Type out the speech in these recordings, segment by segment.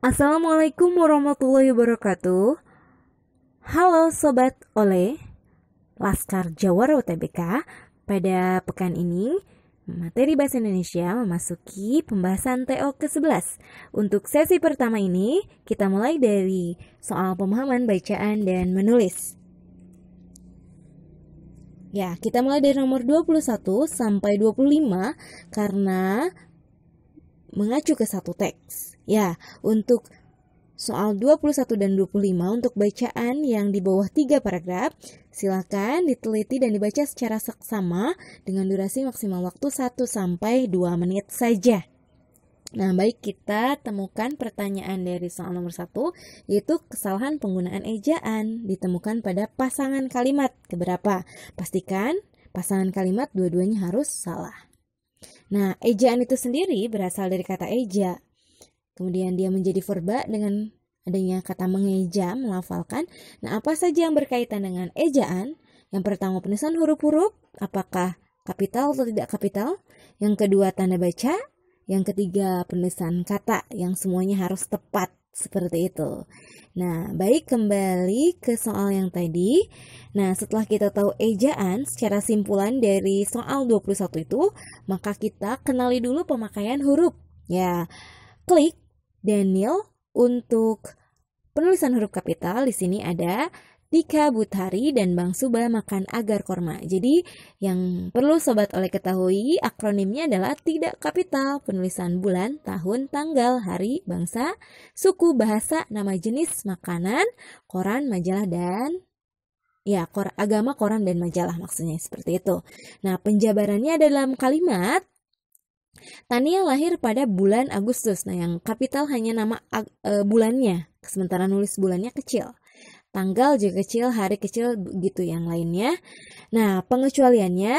Assalamualaikum warahmatullahi wabarakatuh. Halo sobat Ole Laskar Jawara UTBK pada pekan ini materi bahasa Indonesia memasuki pembahasan TO ke-11. Untuk sesi pertama ini kita mulai dari soal pemahaman bacaan dan menulis. Ya, kita mulai dari nomor 21 sampai 25 karena mengacu ke satu teks. Ya, untuk soal 21 dan 25 untuk bacaan yang di bawah 3 paragraf, silakan diteliti dan dibaca secara seksama dengan durasi maksimal waktu 1 sampai 2 menit saja. Nah, baik kita temukan pertanyaan dari soal nomor 1 yaitu kesalahan penggunaan ejaan ditemukan pada pasangan kalimat keberapa? Pastikan pasangan kalimat dua-duanya harus salah. Nah, ejaan itu sendiri berasal dari kata eja. Kemudian dia menjadi verba dengan adanya kata mengeja, melafalkan. Nah, apa saja yang berkaitan dengan ejaan? Yang pertama penulisan huruf-huruf, apakah kapital atau tidak kapital? Yang kedua tanda baca, yang ketiga penulisan kata yang semuanya harus tepat. Seperti itu. Nah, baik kembali ke soal yang tadi. Nah, setelah kita tahu ejaan secara simpulan dari soal 21 itu, maka kita kenali dulu pemakaian huruf. Ya, klik Daniel untuk penulisan huruf kapital di sini ada Dika Buthari dan Bang Suba makan agar korma. Jadi yang perlu sobat oleh ketahui akronimnya adalah tidak kapital penulisan bulan, tahun, tanggal, hari, bangsa, suku, bahasa, nama jenis makanan, koran, majalah dan ya kor agama koran dan majalah maksudnya seperti itu. Nah, penjabarannya ada dalam kalimat Tania lahir pada bulan Agustus. Nah, yang kapital hanya nama e, bulannya, sementara nulis bulannya kecil tanggal J kecil, hari kecil gitu yang lainnya. Nah, pengecualiannya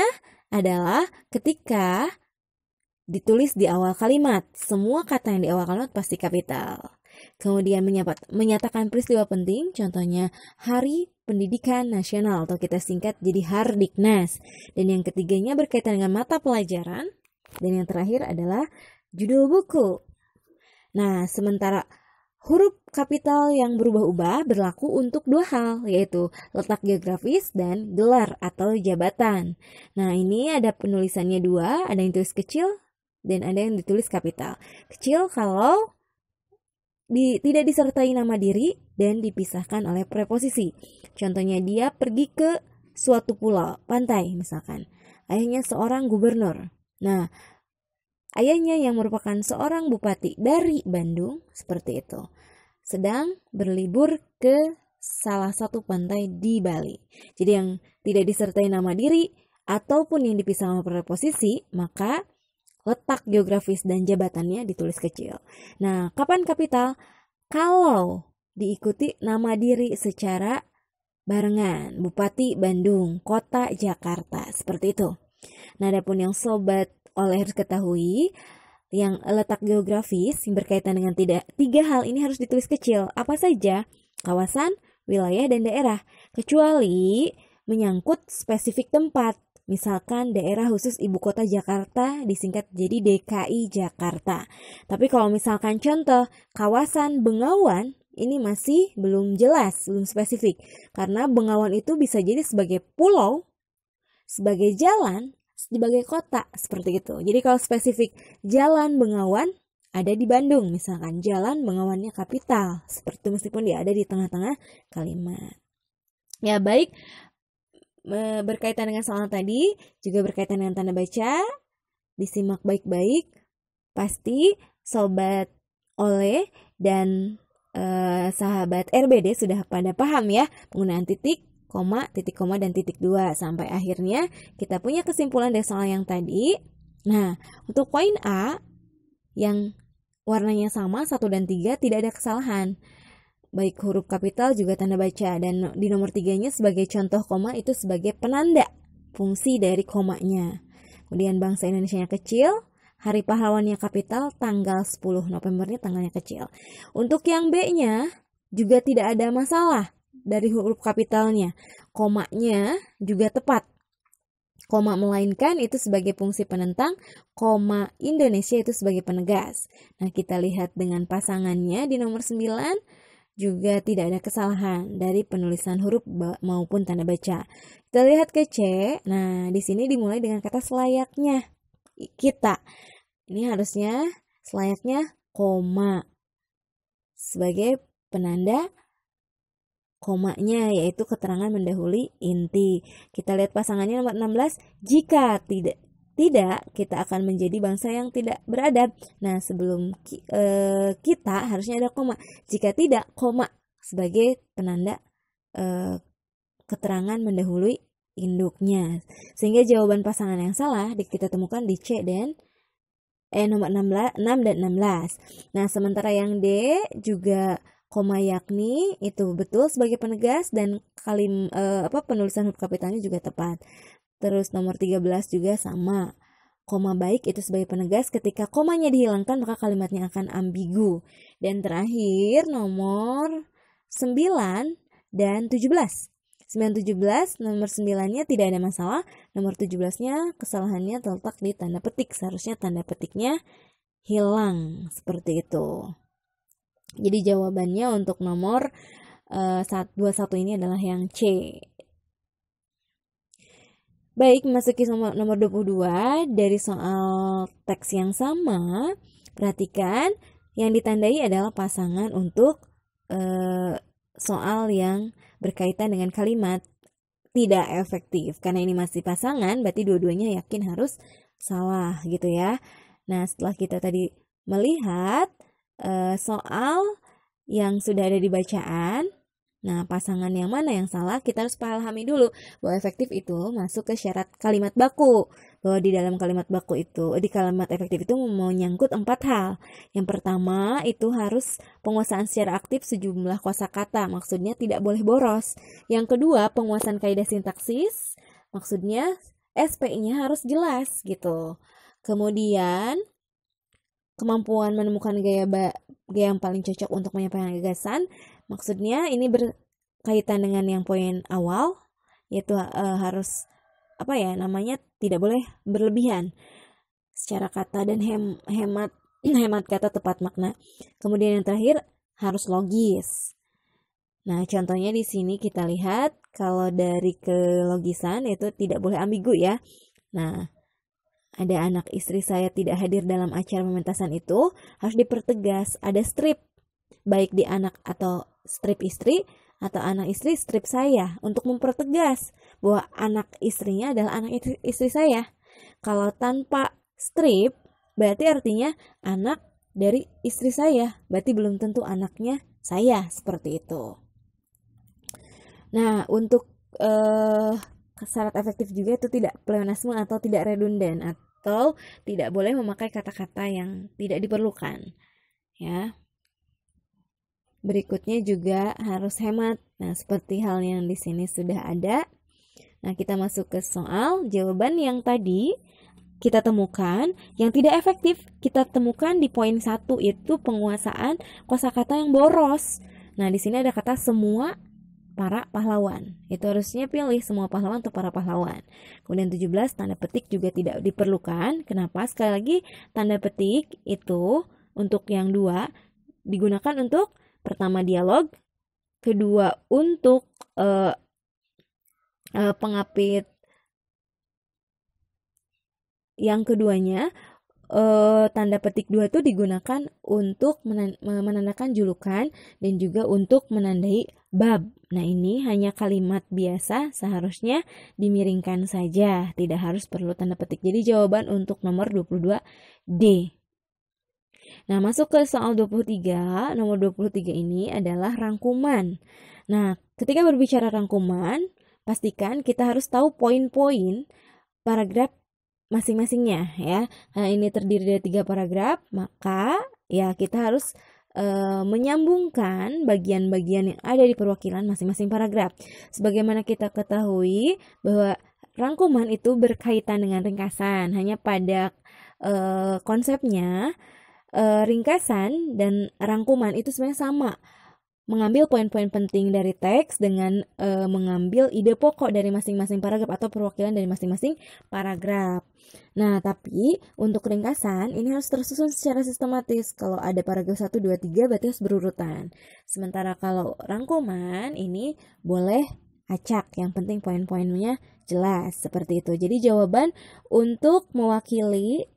adalah ketika ditulis di awal kalimat. Semua kata yang di awal kalimat pasti kapital. Kemudian menyatakan peristiwa penting, contohnya Hari Pendidikan Nasional atau kita singkat jadi Hardiknas. Dan yang ketiganya berkaitan dengan mata pelajaran. Dan yang terakhir adalah judul buku. Nah, sementara Huruf kapital yang berubah-ubah berlaku untuk dua hal, yaitu letak geografis dan gelar atau jabatan. Nah, ini ada penulisannya dua, ada yang tulis kecil dan ada yang ditulis kapital. Kecil kalau di, tidak disertai nama diri dan dipisahkan oleh preposisi. Contohnya dia pergi ke suatu pulau, pantai misalkan. Ayahnya seorang gubernur. Nah, Ayahnya yang merupakan seorang bupati dari Bandung seperti itu sedang berlibur ke salah satu pantai di Bali. Jadi yang tidak disertai nama diri ataupun yang dipisah sama preposisi, maka letak geografis dan jabatannya ditulis kecil. Nah, kapan kapital? Kalau diikuti nama diri secara barengan, Bupati Bandung, Kota Jakarta, seperti itu. Nah, adapun yang sobat oleh harus ketahui yang letak geografis yang berkaitan dengan tidak tiga hal ini harus ditulis kecil apa saja kawasan wilayah dan daerah kecuali menyangkut spesifik tempat misalkan daerah khusus ibu kota Jakarta disingkat jadi DKI Jakarta tapi kalau misalkan contoh kawasan Bengawan ini masih belum jelas belum spesifik karena Bengawan itu bisa jadi sebagai pulau sebagai jalan sebagai kota seperti itu. Jadi kalau spesifik Jalan Bengawan ada di Bandung misalkan Jalan Bengawannya kapital seperti itu meskipun dia ada di tengah-tengah kalimat. Ya baik berkaitan dengan soal tadi juga berkaitan dengan tanda baca disimak baik-baik pasti sobat oleh dan eh, sahabat RBD sudah pada paham ya penggunaan titik koma, titik koma, dan titik dua. Sampai akhirnya kita punya kesimpulan dari soal yang tadi. Nah, untuk poin A yang warnanya sama 1 dan 3 tidak ada kesalahan. Baik huruf kapital juga tanda baca dan di nomor tiganya sebagai contoh koma itu sebagai penanda fungsi dari komanya. Kemudian bangsa Indonesia yang kecil, hari pahlawannya kapital, tanggal 10 Novembernya tanggalnya kecil. Untuk yang B-nya juga tidak ada masalah dari huruf kapitalnya. Komanya juga tepat. Koma melainkan itu sebagai fungsi penentang, koma Indonesia itu sebagai penegas. Nah, kita lihat dengan pasangannya di nomor 9 juga tidak ada kesalahan dari penulisan huruf maupun tanda baca. Kita lihat ke C. Nah, di sini dimulai dengan kata selayaknya kita. Ini harusnya selayaknya koma sebagai penanda komanya yaitu keterangan mendahului inti. Kita lihat pasangannya nomor 16, jika tidak tidak kita akan menjadi bangsa yang tidak beradab. Nah, sebelum ki, e, kita harusnya ada koma. Jika tidak, koma sebagai penanda e, keterangan mendahului induknya. Sehingga jawaban pasangan yang salah kita temukan di C dan eh nomor 16, 6 dan 16. Nah, sementara yang D juga koma yakni itu betul sebagai penegas dan kalim eh, apa penulisan huruf kapitalnya juga tepat. Terus nomor 13 juga sama. Koma baik itu sebagai penegas ketika komanya dihilangkan maka kalimatnya akan ambigu. Dan terakhir nomor 9 dan 17. 17 nomor 9-nya tidak ada masalah, nomor 17-nya kesalahannya terletak di tanda petik. Seharusnya tanda petiknya hilang seperti itu. Jadi jawabannya untuk nomor uh, eh, 21 ini adalah yang C. Baik, masuki nomor, nomor 22 dari soal teks yang sama, perhatikan yang ditandai adalah pasangan untuk uh, soal yang berkaitan dengan kalimat tidak efektif. Karena ini masih pasangan, berarti dua-duanya yakin harus salah gitu ya. Nah, setelah kita tadi melihat uh, soal yang sudah ada di bacaan. Nah, pasangan yang mana yang salah kita harus pahami dulu bahwa efektif itu masuk ke syarat kalimat baku. Bahwa di dalam kalimat baku itu, di kalimat efektif itu menyangkut empat hal. Yang pertama itu harus penguasaan secara aktif sejumlah kuasa kata. maksudnya tidak boleh boros. Yang kedua, penguasaan kaidah sintaksis, maksudnya SP-nya harus jelas gitu. Kemudian kemampuan menemukan gaya ba gaya yang paling cocok untuk menyampaikan gagasan. Maksudnya ini berkaitan dengan yang poin awal yaitu uh, harus apa ya namanya tidak boleh berlebihan secara kata dan hem hemat hemat kata tepat makna. Kemudian yang terakhir harus logis. Nah, contohnya di sini kita lihat kalau dari kelogisan itu tidak boleh ambigu ya. Nah, ada anak istri saya tidak hadir dalam acara pementasan itu, harus dipertegas ada strip, baik di anak atau strip istri, atau anak istri strip saya untuk mempertegas bahwa anak istrinya adalah anak istri, saya. Kalau tanpa strip berarti artinya anak dari istri saya, berarti belum tentu anaknya saya seperti itu. Nah, untuk Uh, sangat efektif juga itu tidak pleonasme atau tidak redundan atau tidak boleh memakai kata-kata yang tidak diperlukan. Ya. Berikutnya juga harus hemat. Nah, seperti hal yang di sini sudah ada. Nah, kita masuk ke soal jawaban yang tadi kita temukan yang tidak efektif kita temukan di poin satu itu penguasaan kosakata yang boros. Nah, di sini ada kata semua para pahlawan. Itu harusnya pilih semua pahlawan atau para pahlawan. Kemudian 17 tanda petik juga tidak diperlukan. Kenapa? Sekali lagi tanda petik itu untuk yang dua digunakan untuk pertama dialog, kedua untuk uh, uh, pengapit yang keduanya uh, tanda petik dua itu digunakan untuk menandakan julukan dan juga untuk menandai bab. Nah, ini hanya kalimat biasa, seharusnya dimiringkan saja, tidak harus perlu tanda petik. Jadi jawaban untuk nomor 22 D. Nah, masuk ke soal 23. Nomor 23 ini adalah rangkuman. Nah, ketika berbicara rangkuman, pastikan kita harus tahu poin-poin paragraf masing-masingnya ya. Nah, ini terdiri dari tiga paragraf, maka ya kita harus e, menyambungkan bagian-bagian yang ada di perwakilan masing-masing paragraf. Sebagaimana kita ketahui bahwa rangkuman itu berkaitan dengan ringkasan. Hanya pada e, konsepnya e, ringkasan dan rangkuman itu sebenarnya sama mengambil poin-poin penting dari teks dengan e, mengambil ide pokok dari masing-masing paragraf atau perwakilan dari masing-masing paragraf. Nah, tapi untuk ringkasan ini harus tersusun secara sistematis. Kalau ada paragraf 1 2 3 berarti harus berurutan. Sementara kalau rangkuman ini boleh acak, yang penting poin-poinnya jelas seperti itu. Jadi jawaban untuk mewakili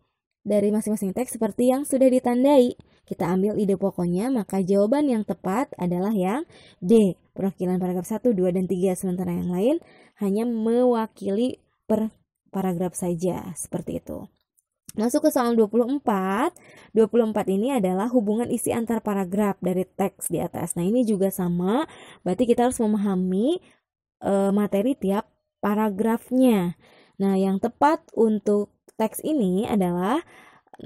dari masing-masing teks seperti yang sudah ditandai kita ambil ide pokoknya, maka jawaban yang tepat adalah yang D. Perwakilan paragraf 1, 2, dan 3 sementara yang lain hanya mewakili per paragraf saja, seperti itu. Masuk ke soal 24. 24 ini adalah hubungan isi antar paragraf dari teks di atas. Nah, ini juga sama. Berarti kita harus memahami e, materi tiap paragrafnya. Nah, yang tepat untuk teks ini adalah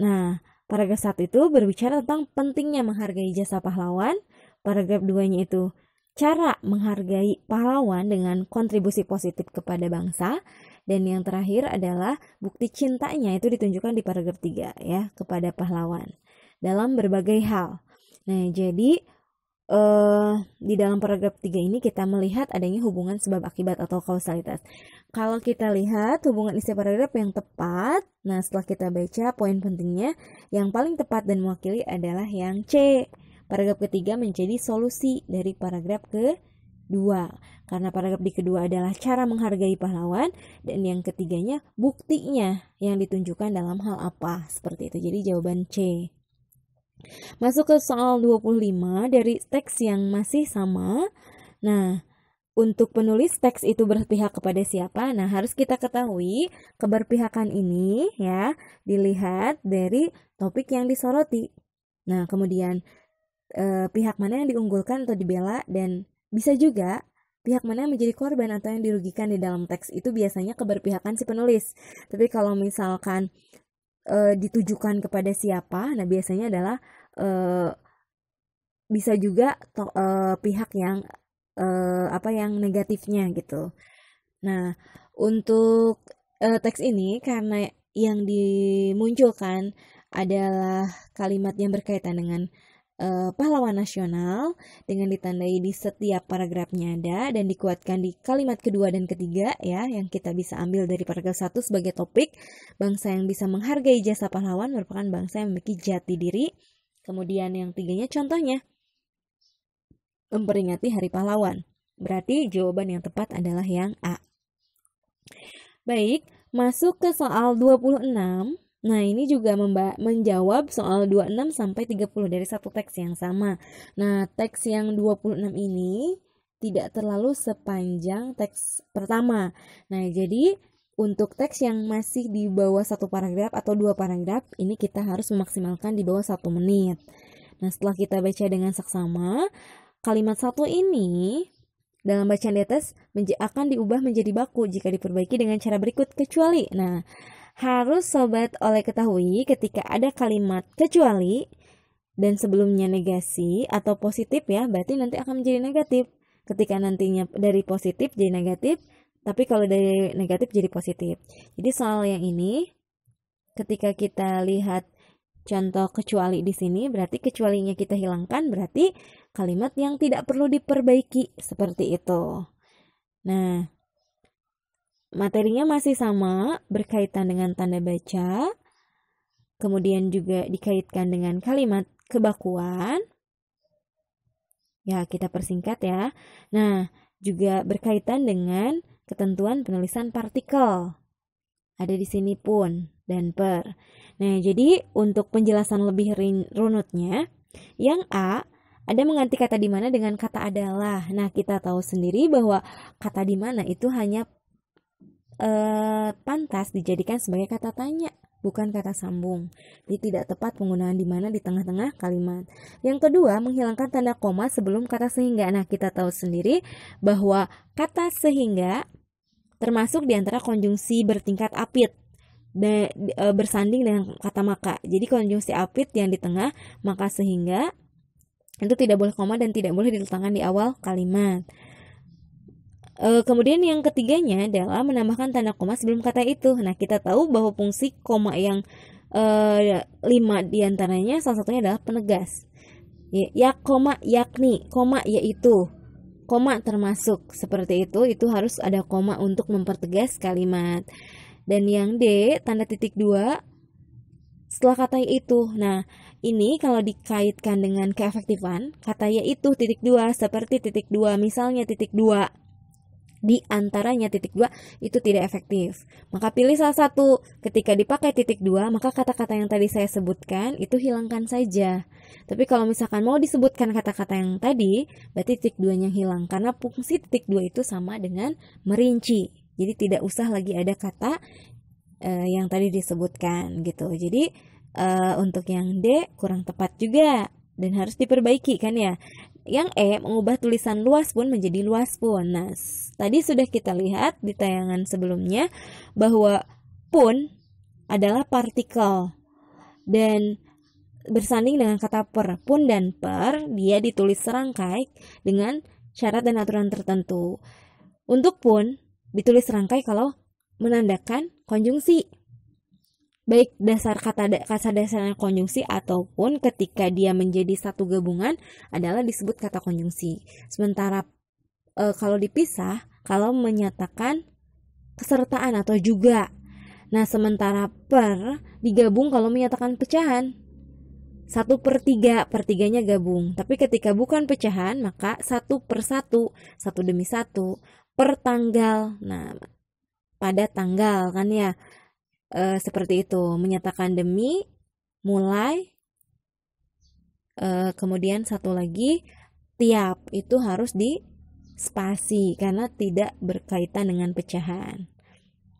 nah, Paragraf 1 itu berbicara tentang pentingnya menghargai jasa pahlawan. Paragraf 2-nya itu cara menghargai pahlawan dengan kontribusi positif kepada bangsa dan yang terakhir adalah bukti cintanya itu ditunjukkan di paragraf 3 ya kepada pahlawan dalam berbagai hal. Nah, jadi uh, di dalam paragraf 3 ini kita melihat adanya hubungan sebab akibat atau kausalitas. Kalau kita lihat hubungan isi paragraf yang tepat, nah setelah kita baca poin pentingnya, yang paling tepat dan mewakili adalah yang C. Paragraf ketiga menjadi solusi dari paragraf ke dua karena paragraf di kedua adalah cara menghargai pahlawan dan yang ketiganya buktinya yang ditunjukkan dalam hal apa seperti itu jadi jawaban C Masuk ke soal 25 dari teks yang masih sama. Nah, untuk penulis teks itu berpihak kepada siapa? Nah, harus kita ketahui keberpihakan ini ya dilihat dari topik yang disoroti. Nah, kemudian eh, pihak mana yang diunggulkan atau dibela dan bisa juga pihak mana yang menjadi korban atau yang dirugikan di dalam teks itu biasanya keberpihakan si penulis. Tapi kalau misalkan e, ditujukan kepada siapa nah biasanya adalah e, bisa juga to, e, pihak yang e, apa yang negatifnya gitu nah untuk e, teks ini karena yang dimunculkan adalah kalimat yang berkaitan dengan uh, pahlawan nasional dengan ditandai di setiap paragrafnya ada dan dikuatkan di kalimat kedua dan ketiga ya yang kita bisa ambil dari paragraf satu sebagai topik bangsa yang bisa menghargai jasa pahlawan merupakan bangsa yang memiliki jati diri kemudian yang tiganya contohnya memperingati hari pahlawan berarti jawaban yang tepat adalah yang A baik masuk ke soal 26 Nah, ini juga menjawab soal 26 sampai 30 dari satu teks yang sama. Nah, teks yang 26 ini tidak terlalu sepanjang teks pertama. Nah, jadi untuk teks yang masih di bawah satu paragraf atau dua paragraf, ini kita harus memaksimalkan di bawah satu menit. Nah, setelah kita baca dengan seksama, kalimat satu ini dalam bacaan di atas akan diubah menjadi baku jika diperbaiki dengan cara berikut kecuali. Nah, harus sobat oleh ketahui ketika ada kalimat kecuali dan sebelumnya negasi atau positif ya, berarti nanti akan menjadi negatif. Ketika nantinya dari positif jadi negatif, tapi kalau dari negatif jadi positif. Jadi soal yang ini ketika kita lihat contoh kecuali di sini berarti kecualinya kita hilangkan berarti kalimat yang tidak perlu diperbaiki seperti itu. Nah, Materinya masih sama, berkaitan dengan tanda baca, kemudian juga dikaitkan dengan kalimat kebakuan. Ya, kita persingkat ya. Nah, juga berkaitan dengan ketentuan penulisan partikel. Ada di sini pun dan per. Nah, jadi untuk penjelasan lebih runutnya, yang A ada mengganti kata di mana dengan kata adalah. Nah, kita tahu sendiri bahwa kata di mana itu hanya eh, pantas dijadikan sebagai kata tanya, bukan kata sambung. Ini tidak tepat penggunaan di mana di tengah-tengah kalimat. Yang kedua, menghilangkan tanda koma sebelum kata sehingga. Nah, kita tahu sendiri bahwa kata sehingga termasuk di antara konjungsi bertingkat apit e, bersanding dengan kata maka. Jadi konjungsi apit yang di tengah maka sehingga itu tidak boleh koma dan tidak boleh diletakkan di awal kalimat. Eh, kemudian yang ketiganya adalah menambahkan tanda koma sebelum kata itu. Nah, kita tahu bahwa fungsi koma yang e, lima diantaranya salah satunya adalah penegas. Ya, ya koma yakni, koma yaitu, koma termasuk seperti itu. Itu harus ada koma untuk mempertegas kalimat. Dan yang D, tanda titik dua setelah kata itu. Nah, ini kalau dikaitkan dengan keefektifan, kata yaitu titik dua seperti titik dua misalnya titik dua di antaranya titik dua itu tidak efektif. Maka pilih salah satu. Ketika dipakai titik dua, maka kata-kata yang tadi saya sebutkan itu hilangkan saja. Tapi kalau misalkan mau disebutkan kata-kata yang tadi, berarti titik dua duanya hilang karena fungsi titik dua itu sama dengan merinci. Jadi tidak usah lagi ada kata uh, yang tadi disebutkan gitu. Jadi uh, untuk yang D kurang tepat juga dan harus diperbaiki kan ya. Yang E mengubah tulisan luas pun menjadi luas pun. Nah, tadi sudah kita lihat di tayangan sebelumnya bahwa pun adalah partikel dan bersanding dengan kata per. Pun dan per dia ditulis serangkai dengan syarat dan aturan tertentu. Untuk pun ditulis serangkai kalau menandakan konjungsi baik dasar kata kasar dasarnya konjungsi ataupun ketika dia menjadi satu gabungan adalah disebut kata konjungsi. Sementara e, kalau dipisah, kalau menyatakan kesertaan atau juga. Nah, sementara per digabung kalau menyatakan pecahan. Satu per tiga, pertiganya gabung. Tapi ketika bukan pecahan, maka satu per satu, satu demi satu, per tanggal. Nah, pada tanggal kan ya uh, seperti itu menyatakan demi mulai uh, kemudian satu lagi tiap itu harus di spasi karena tidak berkaitan dengan pecahan.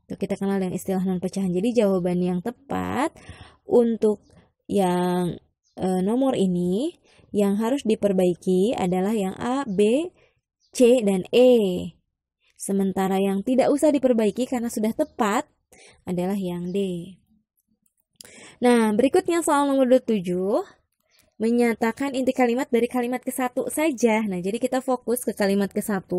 Itu kita kenal dengan istilah non pecahan. Jadi jawaban yang tepat untuk yang e, nomor ini yang harus diperbaiki adalah yang A, B, C dan E. Sementara yang tidak usah diperbaiki karena sudah tepat adalah yang D. Nah, berikutnya soal nomor 27 menyatakan inti kalimat dari kalimat ke-1 saja. Nah, jadi kita fokus ke kalimat ke-1.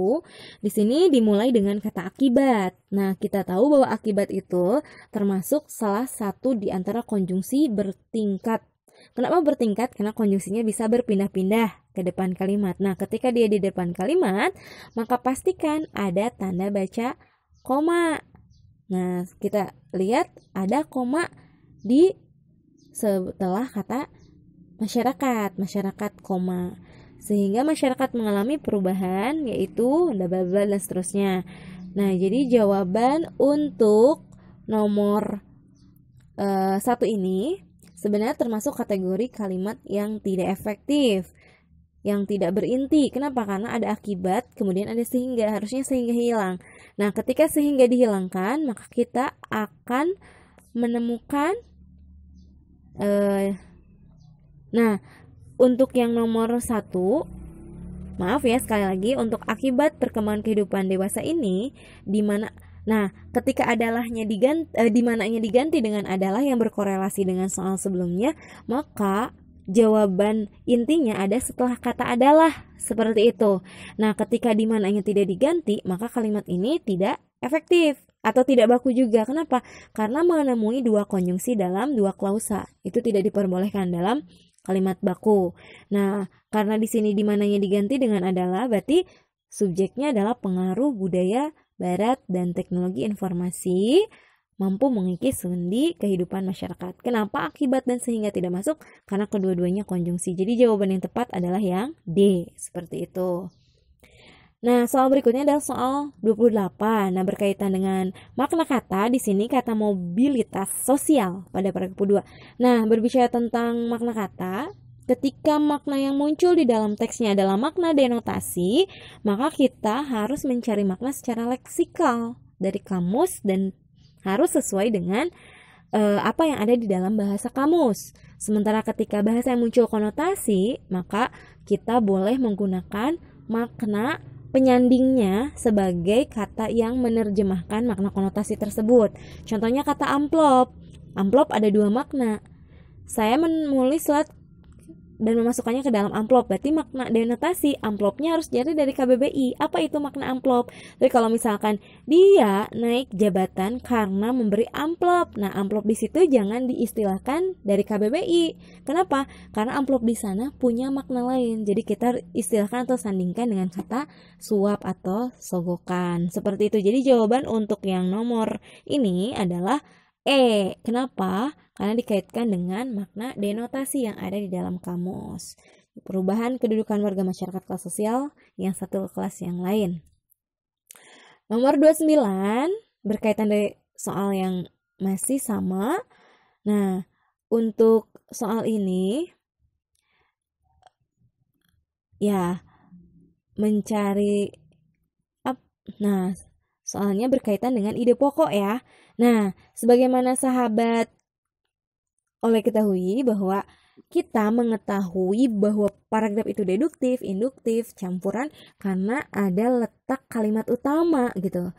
Di sini dimulai dengan kata akibat. Nah, kita tahu bahwa akibat itu termasuk salah satu di antara konjungsi bertingkat. Kenapa bertingkat? Karena konjungsinya bisa berpindah-pindah ke depan kalimat. Nah, ketika dia di depan kalimat, maka pastikan ada tanda baca koma. Nah, kita lihat ada koma di setelah kata masyarakat, masyarakat koma. Sehingga masyarakat mengalami perubahan yaitu bla bla bla dan seterusnya. Nah, jadi jawaban untuk nomor uh, satu ini sebenarnya termasuk kategori kalimat yang tidak efektif yang tidak berinti. Kenapa? Karena ada akibat, kemudian ada sehingga, harusnya sehingga hilang. Nah, ketika sehingga dihilangkan, maka kita akan menemukan eh, nah, untuk yang nomor satu maaf ya sekali lagi untuk akibat perkembangan kehidupan dewasa ini di mana nah ketika adalahnya diganti eh, dimananya diganti dengan adalah yang berkorelasi dengan soal sebelumnya maka jawaban intinya ada setelah kata adalah seperti itu. Nah, ketika di mananya tidak diganti, maka kalimat ini tidak efektif atau tidak baku juga. Kenapa? Karena menemui dua konjungsi dalam dua klausa. Itu tidak diperbolehkan dalam kalimat baku. Nah, karena di sini di mananya diganti dengan adalah berarti subjeknya adalah pengaruh budaya barat dan teknologi informasi mampu mengikis sendi kehidupan masyarakat. Kenapa akibat dan sehingga tidak masuk? Karena kedua-duanya konjungsi. Jadi jawaban yang tepat adalah yang D, seperti itu. Nah, soal berikutnya adalah soal 28. Nah, berkaitan dengan makna kata, di sini kata mobilitas sosial pada paragraf kedua. Nah, berbicara tentang makna kata, Ketika makna yang muncul di dalam teksnya adalah makna denotasi, maka kita harus mencari makna secara leksikal dari kamus dan harus sesuai dengan uh, apa yang ada di dalam bahasa kamus. Sementara ketika bahasa yang muncul konotasi, maka kita boleh menggunakan makna penyandingnya sebagai kata yang menerjemahkan makna konotasi tersebut. Contohnya kata amplop. Amplop ada dua makna. Saya menulis surat dan memasukkannya ke dalam amplop. Berarti makna denotasi amplopnya harus jadi dari KBBI. Apa itu makna amplop? Jadi kalau misalkan dia naik jabatan karena memberi amplop. Nah, amplop di situ jangan diistilahkan dari KBBI. Kenapa? Karena amplop di sana punya makna lain. Jadi kita istilahkan atau sandingkan dengan kata suap atau sogokan. Seperti itu. Jadi jawaban untuk yang nomor ini adalah E. Kenapa? Karena dikaitkan dengan makna denotasi yang ada di dalam kamus. Perubahan kedudukan warga masyarakat kelas sosial yang satu ke kelas yang lain. Nomor 29 berkaitan dari soal yang masih sama. Nah, untuk soal ini ya mencari up. Nah, soalnya berkaitan dengan ide pokok ya. Nah, sebagaimana sahabat oleh ketahui bahwa kita mengetahui bahwa paragraf itu deduktif, induktif, campuran karena ada letak kalimat utama gitu.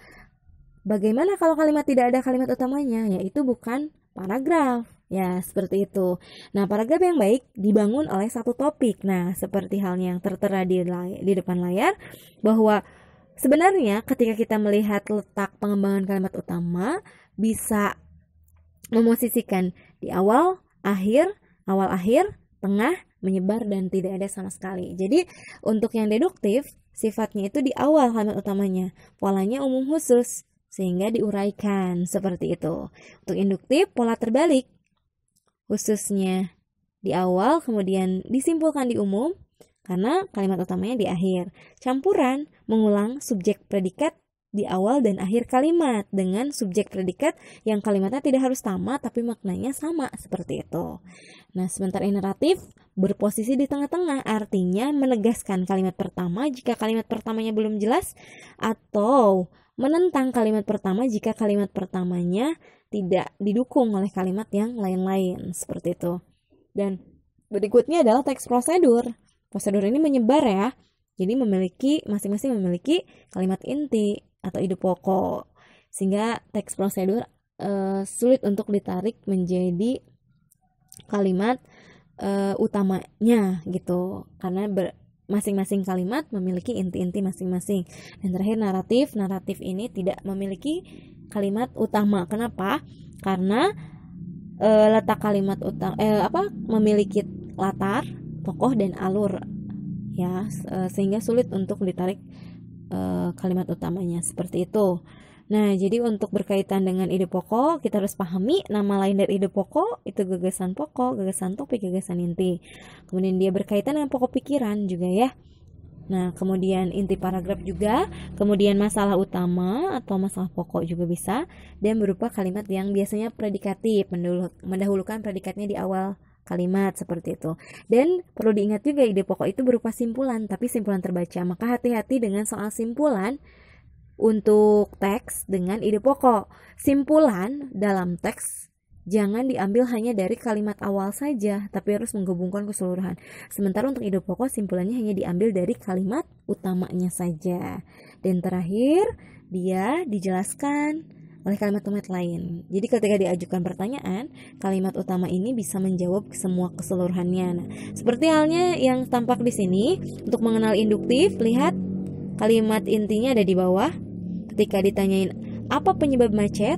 Bagaimana kalau kalimat tidak ada kalimat utamanya? Yaitu bukan paragraf. Ya, seperti itu. Nah, paragraf yang baik dibangun oleh satu topik. Nah, seperti halnya yang tertera di, di depan layar bahwa Sebenarnya ketika kita melihat letak pengembangan kalimat utama bisa memosisikan di awal, akhir, awal akhir, tengah, menyebar dan tidak ada sama sekali. Jadi untuk yang deduktif sifatnya itu di awal kalimat utamanya. Polanya umum khusus sehingga diuraikan seperti itu. Untuk induktif pola terbalik khususnya di awal kemudian disimpulkan di umum karena kalimat utamanya di akhir. Campuran mengulang subjek predikat di awal dan akhir kalimat dengan subjek predikat yang kalimatnya tidak harus sama tapi maknanya sama seperti itu. Nah, sementara ineratif berposisi di tengah-tengah artinya menegaskan kalimat pertama jika kalimat pertamanya belum jelas atau menentang kalimat pertama jika kalimat pertamanya tidak didukung oleh kalimat yang lain-lain seperti itu. Dan berikutnya adalah teks prosedur. Prosedur ini menyebar ya. Jadi memiliki masing-masing memiliki kalimat inti atau ide pokok sehingga teks prosedur e, sulit untuk ditarik menjadi kalimat e, utamanya gitu karena ber, masing-masing kalimat memiliki inti-inti masing-masing. Dan terakhir naratif, naratif ini tidak memiliki kalimat utama. Kenapa? Karena e, letak kalimat utama eh apa memiliki latar kokoh dan alur ya e, sehingga sulit untuk ditarik e, kalimat utamanya seperti itu. Nah, jadi untuk berkaitan dengan ide pokok, kita harus pahami nama lain dari ide pokok itu gagasan pokok, gagasan topik, gagasan inti. Kemudian dia berkaitan dengan pokok pikiran juga ya. Nah, kemudian inti paragraf juga, kemudian masalah utama atau masalah pokok juga bisa, dan berupa kalimat yang biasanya predikatif, mendahulukan predikatnya di awal kalimat seperti itu. Dan perlu diingat juga ide pokok itu berupa simpulan, tapi simpulan terbaca. Maka hati-hati dengan soal simpulan untuk teks dengan ide pokok. Simpulan dalam teks jangan diambil hanya dari kalimat awal saja, tapi harus menggabungkan keseluruhan. Sementara untuk ide pokok, simpulannya hanya diambil dari kalimat utamanya saja. Dan terakhir, dia dijelaskan oleh kalimat-kalimat lain. Jadi ketika diajukan pertanyaan, kalimat utama ini bisa menjawab semua keseluruhannya. Nah, seperti halnya yang tampak di sini, untuk mengenal induktif, lihat kalimat intinya ada di bawah. Ketika ditanyain apa penyebab macet,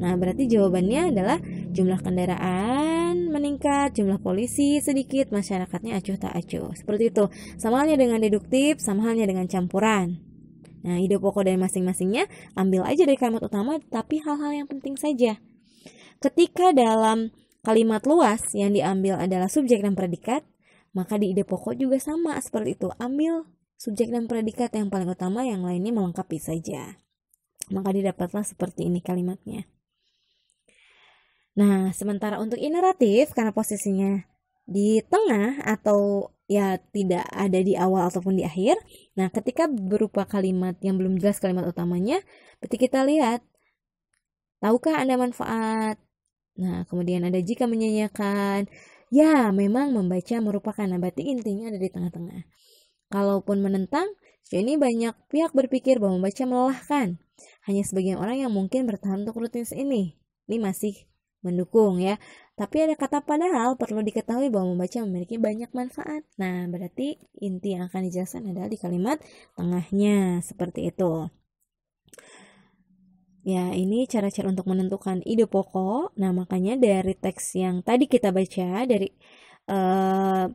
nah berarti jawabannya adalah jumlah kendaraan meningkat, jumlah polisi sedikit, masyarakatnya acuh tak acuh. Seperti itu. Sama halnya dengan deduktif, sama halnya dengan campuran. Nah, ide pokok dari masing-masingnya ambil aja dari kalimat utama tapi hal-hal yang penting saja. Ketika dalam kalimat luas yang diambil adalah subjek dan predikat, maka di ide pokok juga sama seperti itu. Ambil subjek dan predikat yang paling utama, yang lainnya melengkapi saja. Maka didapatlah seperti ini kalimatnya. Nah, sementara untuk ineratif karena posisinya di tengah atau ya tidak ada di awal ataupun di akhir. Nah, ketika berupa kalimat yang belum jelas kalimat utamanya, berarti kita lihat tahukah Anda manfaat? Nah, kemudian ada jika menyanyikan, ya memang membaca merupakan nah, berarti intinya ada di tengah-tengah. Kalaupun menentang, ya ini banyak pihak berpikir bahwa membaca melelahkan. Hanya sebagian orang yang mungkin bertahan untuk rutin ini. Ini masih mendukung ya. Tapi ada kata padahal perlu diketahui bahwa membaca memiliki banyak manfaat. Nah, berarti inti yang akan dijelaskan adalah di kalimat tengahnya seperti itu. Ya, ini cara-cara untuk menentukan ide pokok. Nah, makanya dari teks yang tadi kita baca dari uh,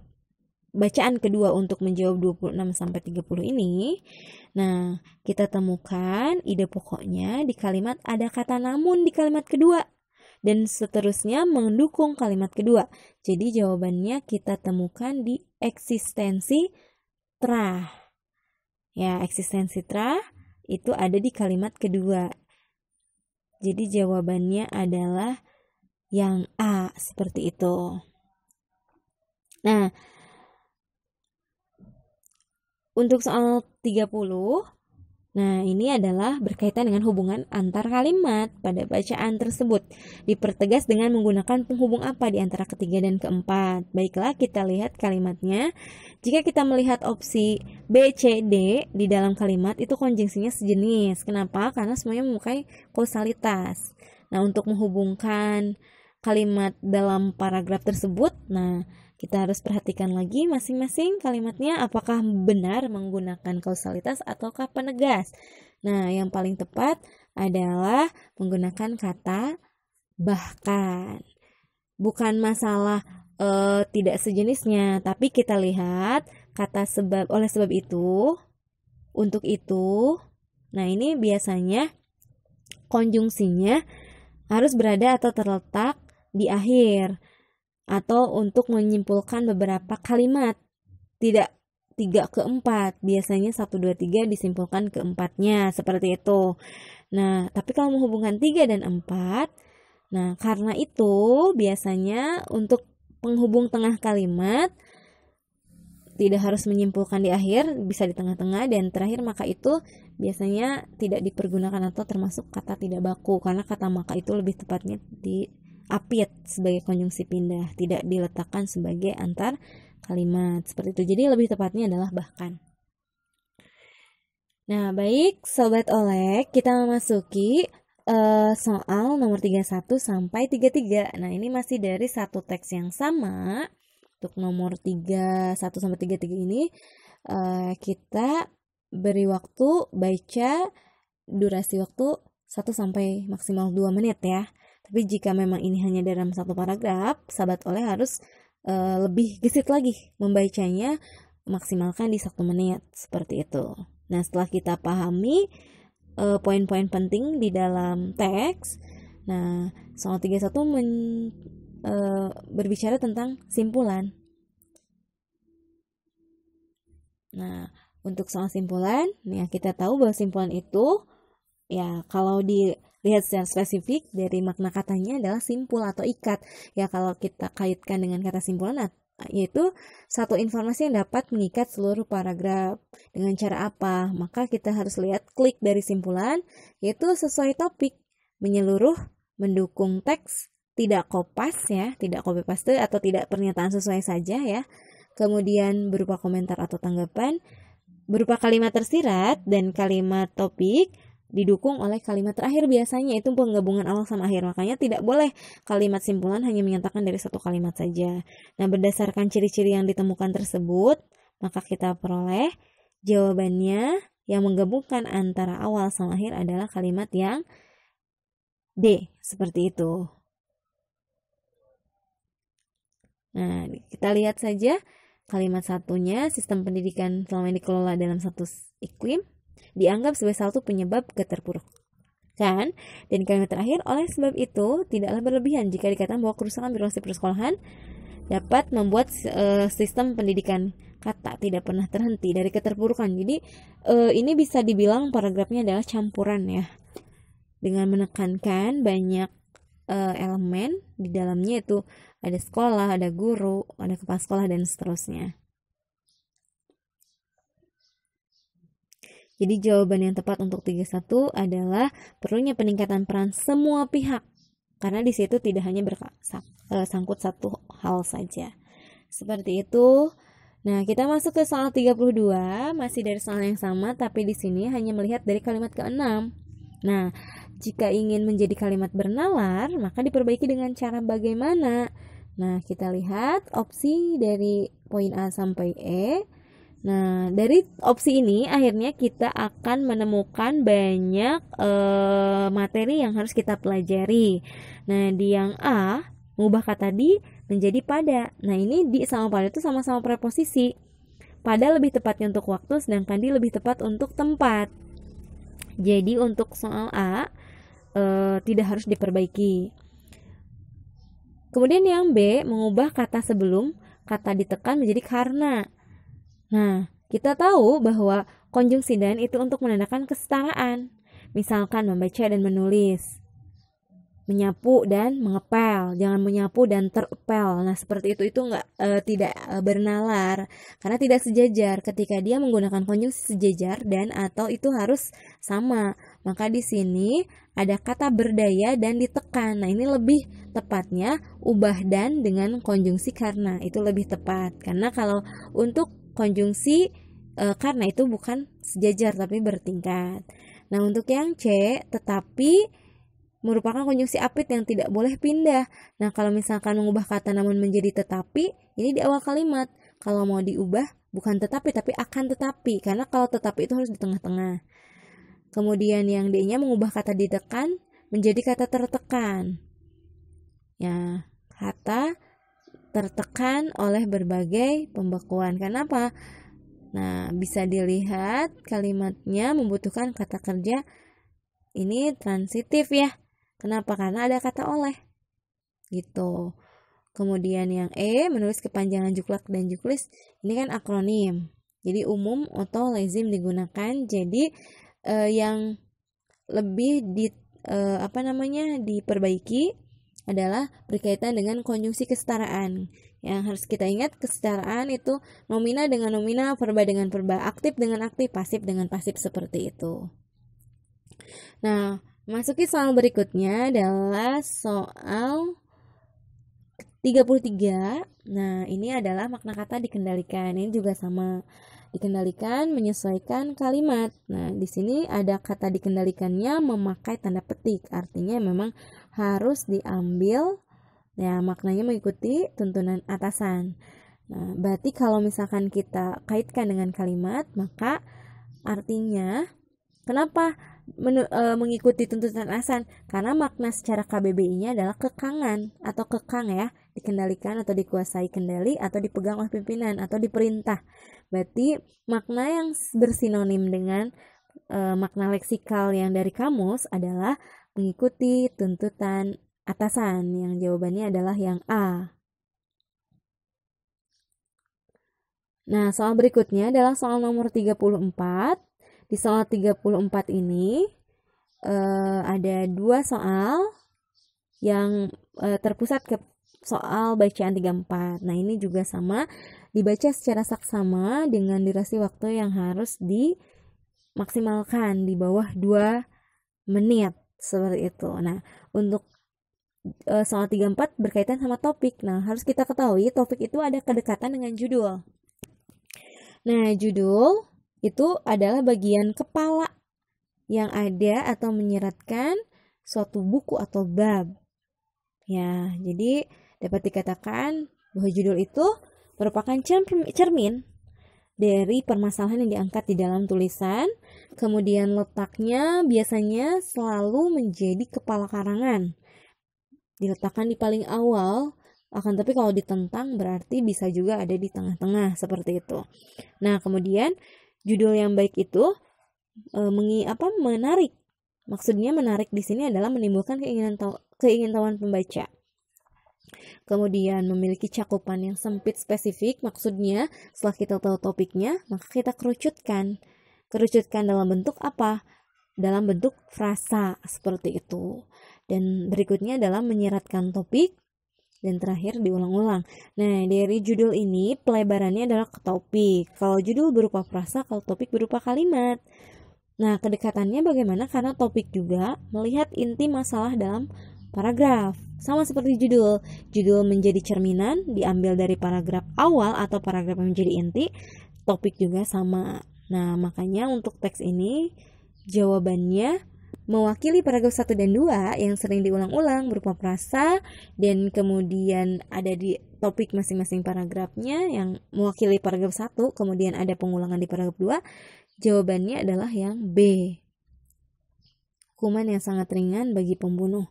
bacaan kedua untuk menjawab 26 sampai 30 ini. Nah, kita temukan ide pokoknya di kalimat ada kata namun di kalimat kedua dan seterusnya mendukung kalimat kedua. Jadi jawabannya kita temukan di eksistensi tra. Ya, eksistensi tra itu ada di kalimat kedua. Jadi jawabannya adalah yang A seperti itu. Nah, untuk soal 30 Nah, ini adalah berkaitan dengan hubungan antar kalimat pada bacaan tersebut. Dipertegas dengan menggunakan penghubung apa di antara ketiga dan keempat. Baiklah, kita lihat kalimatnya. Jika kita melihat opsi B, C, D di dalam kalimat itu konjungsinya sejenis. Kenapa? Karena semuanya memakai kausalitas. Nah, untuk menghubungkan kalimat dalam paragraf tersebut, nah kita harus perhatikan lagi masing-masing kalimatnya apakah benar menggunakan kausalitas ataukah penegas. Nah, yang paling tepat adalah menggunakan kata bahkan. Bukan masalah e, tidak sejenisnya, tapi kita lihat kata sebab oleh sebab itu, untuk itu. Nah, ini biasanya konjungsinya harus berada atau terletak di akhir atau untuk menyimpulkan beberapa kalimat. Tidak tiga ke empat biasanya satu dua tiga disimpulkan keempatnya seperti itu nah tapi kalau menghubungkan tiga dan empat nah karena itu biasanya untuk penghubung tengah kalimat tidak harus menyimpulkan di akhir bisa di tengah-tengah dan terakhir maka itu biasanya tidak dipergunakan atau termasuk kata tidak baku karena kata maka itu lebih tepatnya di apit sebagai konjungsi pindah, tidak diletakkan sebagai antar kalimat. Seperti itu. Jadi lebih tepatnya adalah bahkan. Nah, baik sobat oleh kita memasuki uh, soal nomor 31 sampai 33. Nah, ini masih dari satu teks yang sama. Untuk nomor 31 sampai 33 ini uh, kita beri waktu baca durasi waktu 1 sampai maksimal 2 menit ya. Tapi jika memang ini hanya dalam satu paragraf, sahabat oleh harus e, lebih gesit lagi membacanya, maksimalkan di satu menit seperti itu. Nah, setelah kita pahami e, poin-poin penting di dalam teks, nah, soal 31 men, e, berbicara tentang simpulan. Nah, untuk soal simpulan, ya kita tahu bahwa simpulan itu ya kalau di Lihat secara spesifik dari makna katanya adalah simpul atau ikat. Ya kalau kita kaitkan dengan kata simpulan yaitu satu informasi yang dapat mengikat seluruh paragraf. Dengan cara apa? Maka kita harus lihat klik dari simpulan yaitu sesuai topik, menyeluruh, mendukung teks, tidak kopas ya, tidak copy paste atau tidak pernyataan sesuai saja ya. Kemudian berupa komentar atau tanggapan, berupa kalimat tersirat dan kalimat topik didukung oleh kalimat terakhir biasanya itu penggabungan awal sama akhir makanya tidak boleh kalimat simpulan hanya menyatakan dari satu kalimat saja nah berdasarkan ciri-ciri yang ditemukan tersebut maka kita peroleh jawabannya yang menggabungkan antara awal sama akhir adalah kalimat yang D seperti itu nah kita lihat saja kalimat satunya sistem pendidikan selama ini dikelola dalam satu iklim dianggap sebagai salah satu penyebab keterpuruk, keterpurukan. Dan kalimat terakhir, oleh sebab itu tidaklah berlebihan jika dikatakan bahwa kerusakan birokrasi persekolahan dapat membuat uh, sistem pendidikan kata tidak pernah terhenti dari keterpurukan. Jadi uh, ini bisa dibilang paragrafnya adalah campuran ya. Dengan menekankan banyak uh, elemen di dalamnya itu ada sekolah, ada guru, ada kepala sekolah dan seterusnya. Jadi jawaban yang tepat untuk 31 adalah perlunya peningkatan peran semua pihak. Karena di situ tidak hanya bersangkut e, satu hal saja. Seperti itu. Nah, kita masuk ke soal 32, masih dari soal yang sama tapi di sini hanya melihat dari kalimat ke-6. Nah, jika ingin menjadi kalimat bernalar, maka diperbaiki dengan cara bagaimana? Nah, kita lihat opsi dari poin A sampai E Nah, dari opsi ini akhirnya kita akan menemukan banyak e, materi yang harus kita pelajari. Nah, di yang A, mengubah kata di menjadi pada. Nah, ini di sama pada itu sama-sama preposisi. Pada lebih tepatnya untuk waktu, sedangkan di lebih tepat untuk tempat. Jadi, untuk soal A, e, tidak harus diperbaiki. Kemudian yang B, mengubah kata sebelum kata ditekan menjadi karena. Nah, kita tahu bahwa konjungsi dan itu untuk menandakan kesetaraan. Misalkan membaca dan menulis. Menyapu dan mengepel, jangan menyapu dan terpel. Nah, seperti itu itu nggak e, tidak e, bernalar karena tidak sejajar. Ketika dia menggunakan konjungsi sejajar dan atau itu harus sama, maka di sini ada kata berdaya dan ditekan. Nah, ini lebih tepatnya ubah dan dengan konjungsi karena itu lebih tepat. Karena kalau untuk konjungsi e, karena itu bukan sejajar tapi bertingkat. Nah, untuk yang C tetapi merupakan konjungsi apit yang tidak boleh pindah. Nah, kalau misalkan mengubah kata namun menjadi tetapi, ini di awal kalimat. Kalau mau diubah, bukan tetapi, tapi akan tetapi. Karena kalau tetapi itu harus di tengah-tengah. Kemudian yang D-nya mengubah kata ditekan menjadi kata tertekan. Ya, kata tertekan oleh berbagai pembekuan. Kenapa? Nah, bisa dilihat kalimatnya membutuhkan kata kerja ini transitif ya. Kenapa? Karena ada kata oleh. Gitu. Kemudian yang E, menulis kepanjangan juklak dan juklis, ini kan akronim. Jadi umum atau lazim digunakan. Jadi eh, yang lebih di eh, apa namanya diperbaiki adalah berkaitan dengan konjungsi kesetaraan. Yang harus kita ingat kesetaraan itu nomina dengan nomina, perba dengan perba, aktif dengan aktif, pasif dengan pasif seperti itu. Nah, masuki soal berikutnya adalah soal 33. Nah, ini adalah makna kata dikendalikan. Ini juga sama dikendalikan menyesuaikan kalimat. Nah, di sini ada kata dikendalikannya memakai tanda petik. Artinya memang harus diambil ya maknanya mengikuti tuntunan atasan. Nah, berarti kalau misalkan kita kaitkan dengan kalimat, maka artinya kenapa men- e, mengikuti tuntutan atasan? Karena makna secara KBBI-nya adalah kekangan atau kekang ya, dikendalikan atau dikuasai kendali atau dipegang oleh pimpinan atau diperintah. Berarti makna yang bersinonim dengan e, makna leksikal yang dari kamus adalah mengikuti tuntutan atasan yang jawabannya adalah yang A. Nah, soal berikutnya adalah soal nomor 34. Di soal 34 ini eh, ada dua soal yang eh, terpusat ke soal bacaan 34. Nah, ini juga sama dibaca secara saksama dengan durasi waktu yang harus dimaksimalkan di bawah 2 menit seperti itu nah untuk e, soal 34 berkaitan sama topik nah harus kita ketahui topik itu ada kedekatan dengan judul nah judul itu adalah bagian kepala yang ada atau menyeratkan suatu buku atau bab ya jadi dapat dikatakan bahwa judul itu merupakan cermin dari permasalahan yang diangkat di dalam tulisan. Kemudian letaknya biasanya selalu menjadi kepala karangan. Diletakkan di paling awal, akan tapi kalau ditentang berarti bisa juga ada di tengah-tengah seperti itu. Nah, kemudian judul yang baik itu e, mengi apa menarik. Maksudnya menarik di sini adalah menimbulkan keinginan keinginan keingintahuan pembaca. Kemudian memiliki cakupan yang sempit spesifik, maksudnya setelah kita tahu topiknya, maka kita kerucutkan. Kerucutkan dalam bentuk apa? Dalam bentuk frasa seperti itu. Dan berikutnya adalah menyeratkan topik dan terakhir diulang-ulang. Nah, dari judul ini pelebarannya adalah ke topik. Kalau judul berupa frasa, kalau topik berupa kalimat. Nah, kedekatannya bagaimana? Karena topik juga melihat inti masalah dalam paragraf. Sama seperti judul, judul menjadi cerminan diambil dari paragraf awal atau paragraf yang menjadi inti, topik juga sama. Nah, makanya untuk teks ini jawabannya mewakili paragraf 1 dan 2 yang sering diulang-ulang berupa frasa dan kemudian ada di topik masing-masing paragrafnya yang mewakili paragraf 1 kemudian ada pengulangan di paragraf 2 jawabannya adalah yang B hukuman yang sangat ringan bagi pembunuh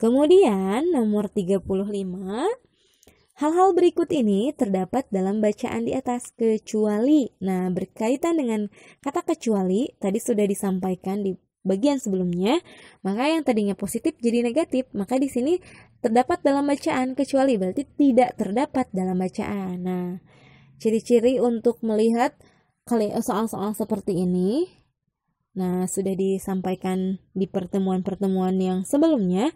Kemudian nomor 35, hal-hal berikut ini terdapat dalam bacaan di atas kecuali. Nah, berkaitan dengan kata kecuali tadi sudah disampaikan di bagian sebelumnya, maka yang tadinya positif jadi negatif, maka di sini terdapat dalam bacaan kecuali berarti tidak terdapat dalam bacaan. Nah, ciri-ciri untuk melihat eh, soal-soal seperti ini, nah sudah disampaikan di pertemuan-pertemuan yang sebelumnya,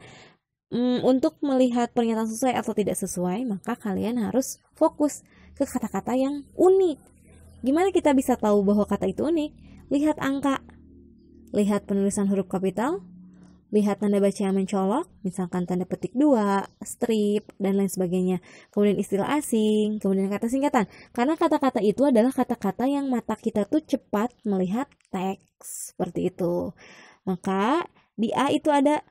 Mm, untuk melihat pernyataan sesuai atau tidak sesuai, maka kalian harus fokus ke kata-kata yang unik. Gimana kita bisa tahu bahwa kata itu unik? Lihat angka, lihat penulisan huruf kapital, lihat tanda baca yang mencolok, misalkan tanda petik dua, strip, dan lain sebagainya. Kemudian istilah asing, kemudian kata singkatan. Karena kata-kata itu adalah kata-kata yang mata kita tuh cepat melihat teks, seperti itu. Maka di A itu ada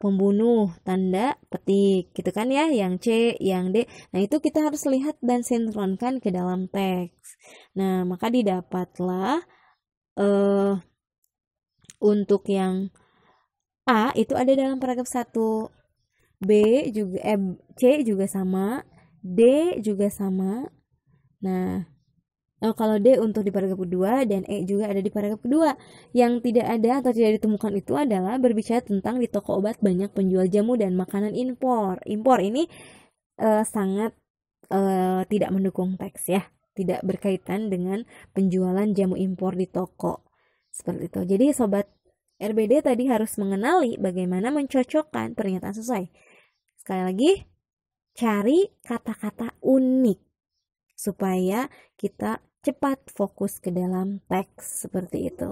pembunuh tanda petik gitu kan ya yang C yang D nah itu kita harus lihat dan sinkronkan ke dalam teks nah maka didapatlah eh, untuk yang A itu ada dalam paragraf 1 B juga eh, C juga sama D juga sama nah Eh, kalau D untuk di paragraf kedua dan E juga ada di paragraf kedua. Yang tidak ada atau tidak ditemukan itu adalah berbicara tentang di toko obat banyak penjual jamu dan makanan impor. Impor ini uh, sangat uh, tidak mendukung teks ya, tidak berkaitan dengan penjualan jamu impor di toko. Seperti itu. Jadi sobat RBD tadi harus mengenali bagaimana mencocokkan pernyataan sesuai. Sekali lagi, cari kata-kata unik supaya kita cepat fokus ke dalam teks seperti itu.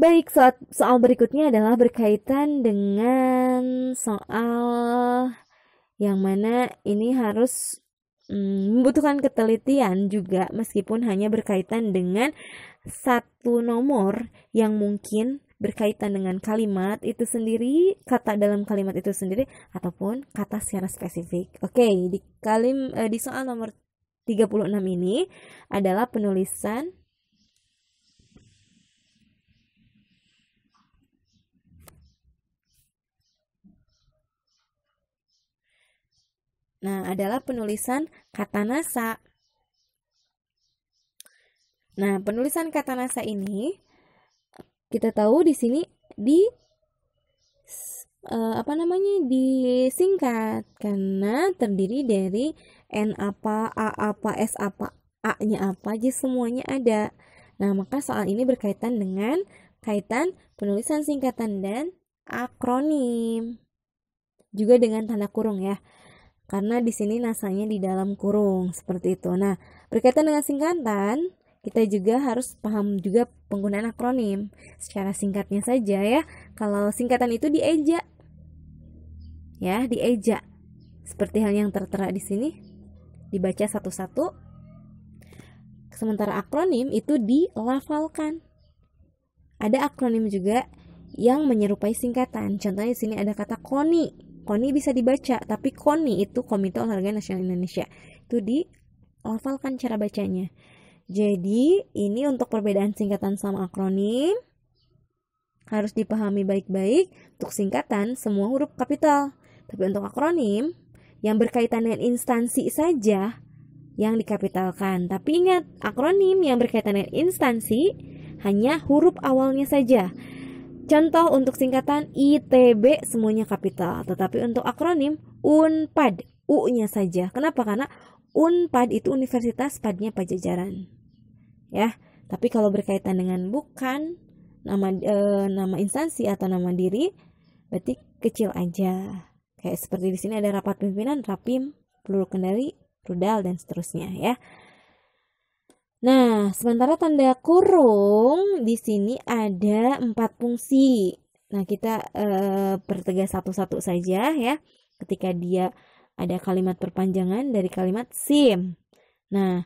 Baik, soal, soal berikutnya adalah berkaitan dengan soal yang mana ini harus hmm, membutuhkan ketelitian juga meskipun hanya berkaitan dengan satu nomor yang mungkin berkaitan dengan kalimat itu sendiri, kata dalam kalimat itu sendiri ataupun kata secara spesifik. Oke, di kalim eh, di soal nomor 36 ini adalah penulisan Nah, adalah penulisan kata nasa. Nah, penulisan kata nasa ini kita tahu di sini di eh, apa namanya disingkat karena terdiri dari N apa, A apa, S apa, A-nya apa aja semuanya ada. Nah, maka soal ini berkaitan dengan kaitan penulisan singkatan dan akronim. Juga dengan tanda kurung ya. Karena di sini nasanya di dalam kurung seperti itu. Nah, berkaitan dengan singkatan, kita juga harus paham juga penggunaan akronim. Secara singkatnya saja ya. Kalau singkatan itu dieja. Ya, dieja. Seperti hal yang tertera di sini, dibaca satu-satu sementara akronim itu dilafalkan ada akronim juga yang menyerupai singkatan contohnya di sini ada kata koni KONI bisa dibaca, tapi KONI itu Komite Olahraga Nasional Indonesia. Itu dilafalkan cara bacanya. Jadi, ini untuk perbedaan singkatan sama akronim harus dipahami baik-baik. Untuk singkatan semua huruf kapital, tapi untuk akronim yang berkaitan dengan instansi saja yang dikapitalkan. Tapi ingat, akronim yang berkaitan dengan instansi hanya huruf awalnya saja. Contoh untuk singkatan ITB semuanya kapital, tetapi untuk akronim UNPAD, U-nya saja. Kenapa? Karena UNPAD itu universitas padnya Pajajaran. Ya, tapi kalau berkaitan dengan bukan nama e, nama instansi atau nama diri berarti kecil aja. Kayak seperti di sini ada rapat pimpinan, rapim, peluru kendali, rudal, dan seterusnya ya. Nah, sementara tanda kurung di sini ada empat fungsi. Nah, kita e, satu-satu saja ya. Ketika dia ada kalimat perpanjangan dari kalimat SIM. Nah,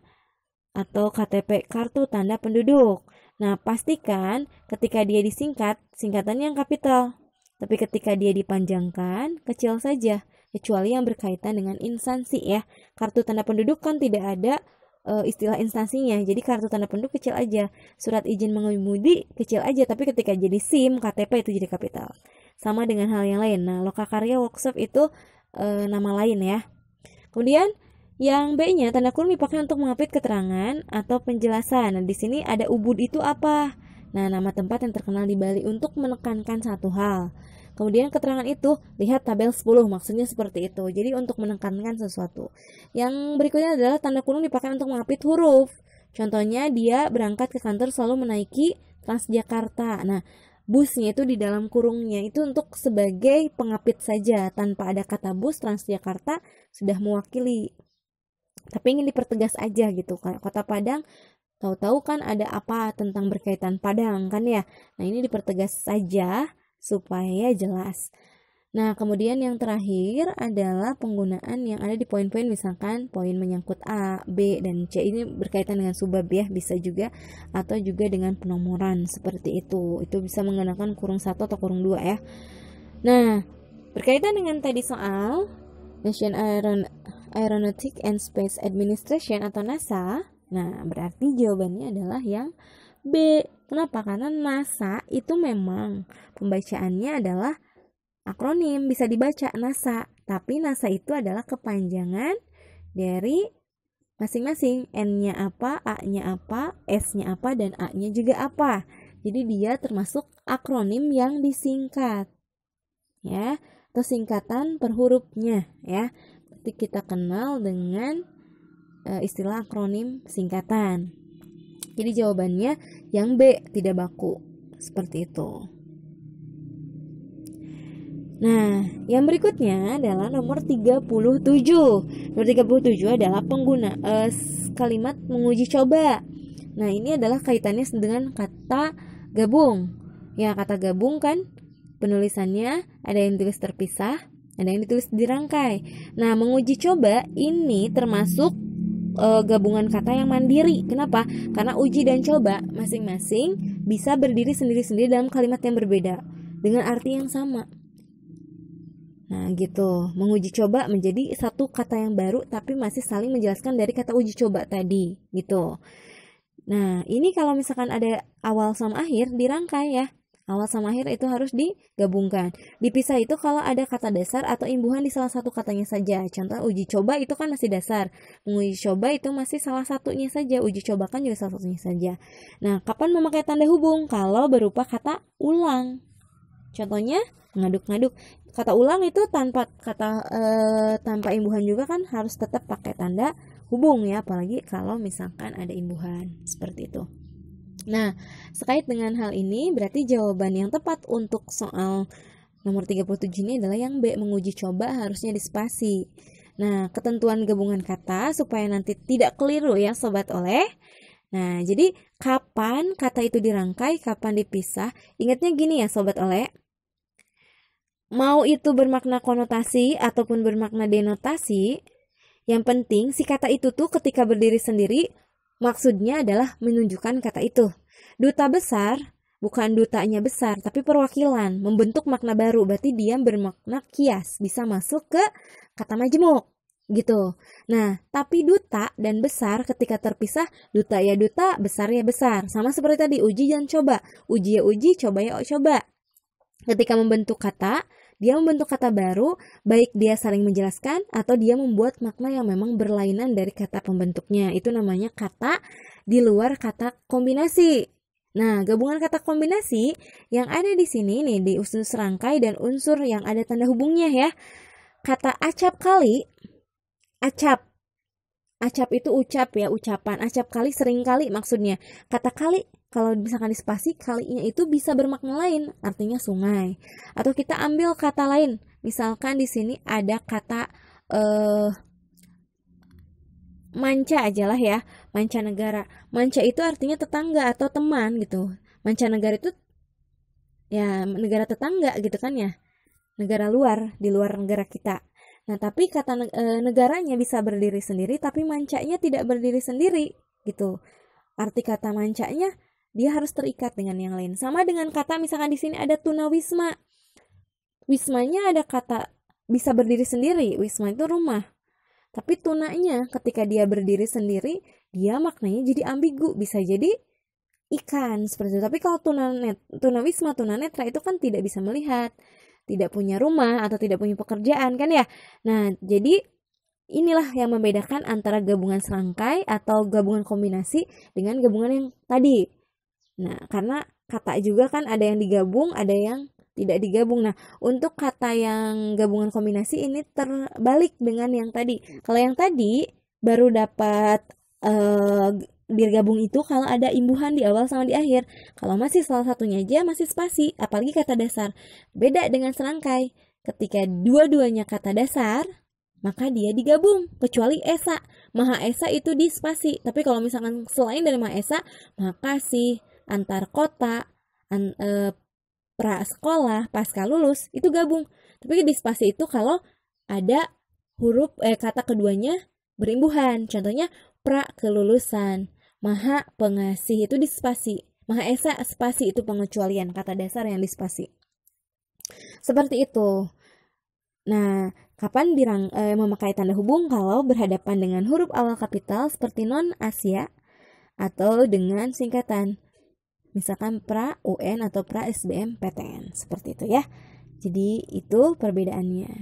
atau KTP kartu tanda penduduk. Nah, pastikan ketika dia disingkat, singkatannya yang kapital. Tapi ketika dia dipanjangkan, kecil saja, kecuali yang berkaitan dengan instansi ya. Kartu tanda penduduk kan tidak ada e, istilah instansinya, jadi kartu tanda penduduk kecil aja. Surat izin mengemudi kecil aja, tapi ketika jadi SIM, KTP itu jadi kapital. Sama dengan hal yang lain. Nah, loka karya workshop itu e, nama lain ya. Kemudian yang B-nya tanda kurung dipakai untuk mengapit keterangan atau penjelasan. Nah, di sini ada ubud itu apa? Nah, nama tempat yang terkenal di Bali untuk menekankan satu hal. Kemudian keterangan itu, lihat tabel 10, maksudnya seperti itu. Jadi untuk menekankan sesuatu. Yang berikutnya adalah tanda kurung dipakai untuk mengapit huruf. Contohnya dia berangkat ke kantor selalu menaiki Transjakarta. Nah, busnya itu di dalam kurungnya itu untuk sebagai pengapit saja tanpa ada kata bus Transjakarta sudah mewakili tapi ingin dipertegas aja gitu kota Padang Tahu-tahu kan ada apa tentang berkaitan Padang kan ya. Nah, ini dipertegas saja supaya jelas. Nah, kemudian yang terakhir adalah penggunaan yang ada di poin-poin misalkan poin menyangkut A, B, dan C. Ini berkaitan dengan subbab ya, bisa juga atau juga dengan penomoran seperti itu. Itu bisa menggunakan kurung satu atau kurung 2 ya. Nah, berkaitan dengan tadi soal National Aeron Aeronautic and Space Administration atau NASA Nah, berarti jawabannya adalah yang B. Kenapa? Karena NASA itu memang pembacaannya adalah akronim, bisa dibaca NASA. Tapi NASA itu adalah kepanjangan dari masing-masing N-nya apa, A-nya apa, S-nya apa, dan A-nya juga apa. Jadi dia termasuk akronim yang disingkat. Ya, atau singkatan per hurufnya ya. seperti kita kenal dengan Eh, istilah akronim singkatan. Jadi jawabannya yang B tidak baku seperti itu. Nah, yang berikutnya adalah nomor 37. Nomor 37 adalah pengguna e, kalimat menguji coba. Nah, ini adalah kaitannya dengan kata gabung. Ya, kata gabung kan penulisannya ada yang ditulis terpisah, ada yang ditulis dirangkai. Nah, menguji coba ini termasuk e, gabungan kata yang mandiri. Kenapa? Karena uji dan coba masing-masing bisa berdiri sendiri-sendiri dalam kalimat yang berbeda dengan arti yang sama. Nah, gitu. Menguji coba menjadi satu kata yang baru tapi masih saling menjelaskan dari kata uji coba tadi, gitu. Nah, ini kalau misalkan ada awal sama akhir dirangkai ya. Awal sama akhir itu harus digabungkan. Dipisah itu kalau ada kata dasar atau imbuhan di salah satu katanya saja. Contoh uji coba itu kan masih dasar. uji coba itu masih salah satunya saja. Uji coba kan juga salah satunya saja. Nah, kapan memakai tanda hubung? Kalau berupa kata ulang. Contohnya ngaduk-ngaduk. Kata ulang itu tanpa kata e, tanpa imbuhan juga kan harus tetap pakai tanda hubung ya, apalagi kalau misalkan ada imbuhan seperti itu. Nah, sekait dengan hal ini berarti jawaban yang tepat untuk soal nomor 37 ini adalah yang B menguji coba harusnya di spasi Nah, ketentuan gabungan kata supaya nanti tidak keliru ya sobat oleh. Nah, jadi kapan kata itu dirangkai, kapan dipisah, ingatnya gini ya sobat oleh. Mau itu bermakna konotasi ataupun bermakna denotasi, yang penting si kata itu tuh ketika berdiri sendiri Maksudnya adalah menunjukkan kata itu. Duta besar bukan dutanya besar, tapi perwakilan, membentuk makna baru. Berarti dia bermakna kias, bisa masuk ke kata majemuk gitu. Nah, tapi duta dan besar ketika terpisah, duta ya duta, besar ya besar. Sama seperti tadi uji dan coba. Uji ya uji, coba ya coba. Ketika membentuk kata, dia membentuk kata baru, baik dia saling menjelaskan atau dia membuat makna yang memang berlainan dari kata pembentuknya. Itu namanya kata di luar kata kombinasi. Nah, gabungan kata kombinasi yang ada di sini nih di unsur serangkai dan unsur yang ada tanda hubungnya ya. Kata acap kali, acap. Acap itu ucap ya, ucapan. Acap kali sering kali maksudnya. Kata kali kalau misalkan di spasi kalinya itu bisa bermakna lain, artinya sungai. Atau kita ambil kata lain, misalkan di sini ada kata eh, manca aja lah ya, negara. Manca itu artinya tetangga atau teman gitu. negara itu ya negara tetangga gitu kan ya, negara luar di luar negara kita. Nah, tapi kata eh, negaranya bisa berdiri sendiri, tapi mancanya tidak berdiri sendiri, gitu. Arti kata mancanya dia harus terikat dengan yang lain. Sama dengan kata misalkan di sini ada tunawisma. Wismanya ada kata bisa berdiri sendiri, wisma itu rumah. Tapi tunanya ketika dia berdiri sendiri, dia maknanya jadi ambigu, bisa jadi ikan seperti itu. Tapi kalau tunanet, tunawisma, tunanetra itu kan tidak bisa melihat, tidak punya rumah atau tidak punya pekerjaan kan ya. Nah, jadi inilah yang membedakan antara gabungan serangkai atau gabungan kombinasi dengan gabungan yang tadi Nah, karena kata juga kan ada yang digabung, ada yang tidak digabung. Nah, untuk kata yang gabungan kombinasi ini terbalik dengan yang tadi. Kalau yang tadi baru dapat uh, dirgabung itu kalau ada imbuhan di awal sama di akhir. Kalau masih salah satunya aja masih spasi, apalagi kata dasar. Beda dengan serangkai. Ketika dua-duanya kata dasar, maka dia digabung kecuali esa. Maha esa itu di spasi. Tapi kalau misalkan selain dari maha esa, maka sih antar kota, an, e, pra sekolah, pasca lulus itu gabung. Tapi di spasi itu kalau ada huruf eh, kata keduanya berimbuhan. Contohnya pra kelulusan, maha pengasih itu di spasi, maha esa spasi itu pengecualian kata dasar yang di spasi. Seperti itu. Nah, kapan dirang, e, memakai tanda hubung kalau berhadapan dengan huruf awal kapital seperti non Asia atau dengan singkatan misalkan pra UN atau pra SBM PTN seperti itu ya. Jadi itu perbedaannya.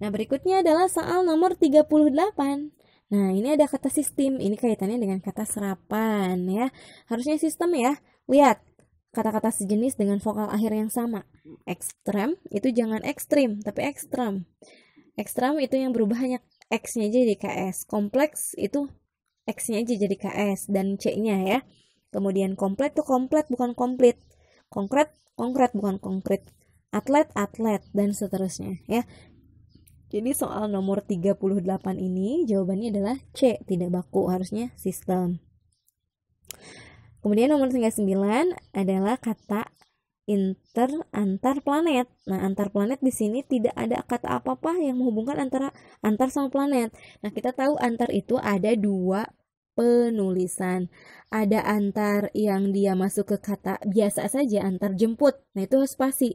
Nah, berikutnya adalah soal nomor 38. Nah, ini ada kata sistem. Ini kaitannya dengan kata serapan ya. Harusnya sistem ya. Lihat, kata-kata sejenis dengan vokal akhir yang sama. Ekstrem itu jangan ekstrim, tapi ekstrem. Ekstrem itu yang berubah hanya X-nya jadi KS. Kompleks itu X-nya aja jadi KS dan C-nya ya. Kemudian komplit tuh komplit bukan komplit. Konkret, konkret bukan konkret. Atlet, atlet dan seterusnya ya. Jadi soal nomor 38 ini jawabannya adalah C, tidak baku, harusnya sistem. Kemudian nomor 39 adalah kata inter antar planet. Nah, antar planet di sini tidak ada kata apa-apa yang menghubungkan antara antar sama planet. Nah, kita tahu antar itu ada dua penulisan. Ada antar yang dia masuk ke kata biasa saja antar jemput. Nah, itu harus pasti.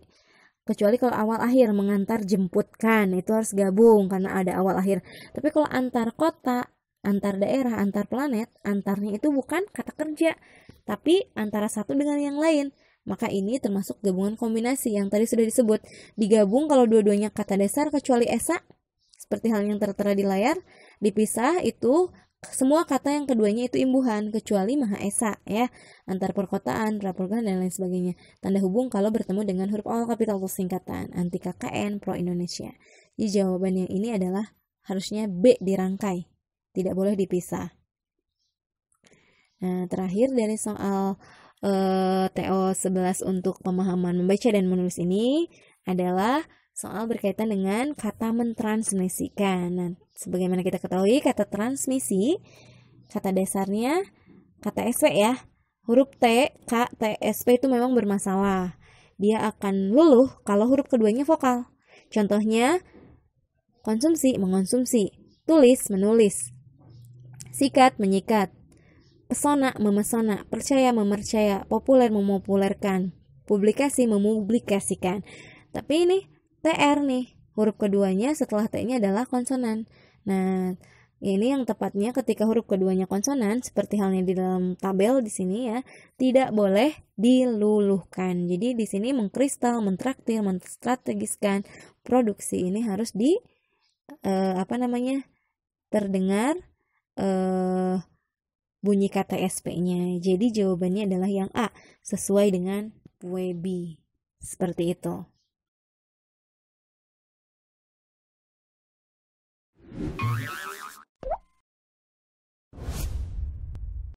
Kecuali kalau awal akhir mengantar jemputkan itu harus gabung karena ada awal akhir. Tapi kalau antar kota, antar daerah, antar planet, antarnya itu bukan kata kerja, tapi antara satu dengan yang lain. Maka ini termasuk gabungan kombinasi yang tadi sudah disebut. Digabung kalau dua-duanya kata dasar kecuali esa, seperti hal yang tertera di layar, dipisah itu semua kata yang keduanya itu imbuhan, kecuali Maha Esa, ya. Antar perkotaan, raporkan dan lain sebagainya. Tanda hubung kalau bertemu dengan huruf awal kapital atau singkatan, anti KKN, pro Indonesia. Jadi jawaban yang ini adalah harusnya B dirangkai, tidak boleh dipisah. Nah, terakhir dari soal uh, TO 11 untuk pemahaman membaca dan menulis ini adalah soal berkaitan dengan kata mentransmisikan. Nah, Sebagaimana kita ketahui, kata transmisi, kata dasarnya kata SP ya. Huruf T, K, T, SP itu memang bermasalah. Dia akan luluh kalau huruf keduanya vokal. Contohnya, konsumsi, mengonsumsi, tulis, menulis, sikat, menyikat, pesona, memesona, percaya, memercaya, populer, memopulerkan, publikasi, mempublikasikan. Tapi ini TR nih, huruf keduanya setelah T-nya adalah konsonan. Nah, ini yang tepatnya ketika huruf keduanya konsonan seperti halnya di dalam tabel di sini ya, tidak boleh diluluhkan. Jadi di sini mengkristal, mentraktir, menstrategiskan produksi ini harus di eh, apa namanya? terdengar eh bunyi kata SP-nya. Jadi jawabannya adalah yang A sesuai dengan WB. Seperti itu. Thank